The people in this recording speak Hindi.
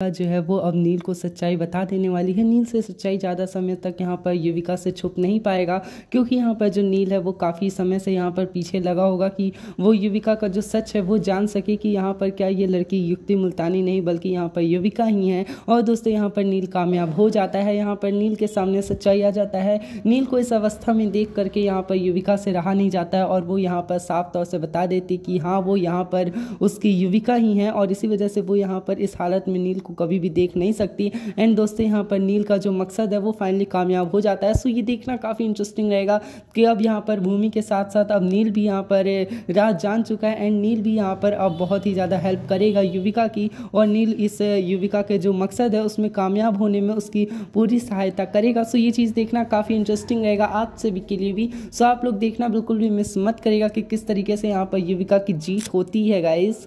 जो है वो अब नील को सच्चाई बता देने वाली है नील से सच्चाई ज़्यादा समय तक यहाँ पर युविका से छुप नहीं पाएगा क्योंकि यहाँ पर जो नील है वो काफ़ी समय से यहाँ पर पीछे लगा होगा कि वो युविका का जो सच है वो जान सके कि यहाँ पर क्या ये लड़की युक्ति मुल्तानी नहीं बल्कि यहाँ पर युविका ही है और दोस्तों यहाँ पर नील कामयाब हो जाता है यहाँ पर नील के सामने सच्चाई आ जाता है नील को इस अवस्था में देख करके यहाँ पर युविका से रहा नहीं जाता है और वो यहाँ पर साफ तौर से बता देती कि हाँ वो यहाँ पर उसकी युविका ही है और इसी वजह से वो यहाँ पर इस हालत में नील को कभी भी देख नहीं सकती एंड दोस्तों यहाँ पर नील का जो मकसद है वो फाइनली कामयाब हो जाता है सो ये देखना काफ़ी इंटरेस्टिंग रहेगा कि अब यहाँ पर भूमि के साथ साथ अब नील भी यहाँ पर राज जान चुका है एंड नील भी यहाँ पर अब बहुत ही ज़्यादा हेल्प करेगा युविका की और नील इस युविका के जो मकसद है उसमें कामयाब होने में उसकी पूरी सहायता करेगा सो ये चीज़ देखना काफ़ी इंटरेस्टिंग रहेगा आप सभी के लिए भी सो आप लोग देखना बिल्कुल भी मिस मत करेगा कि किस तरीके से यहाँ पर युविका की जीत होती है गाइज़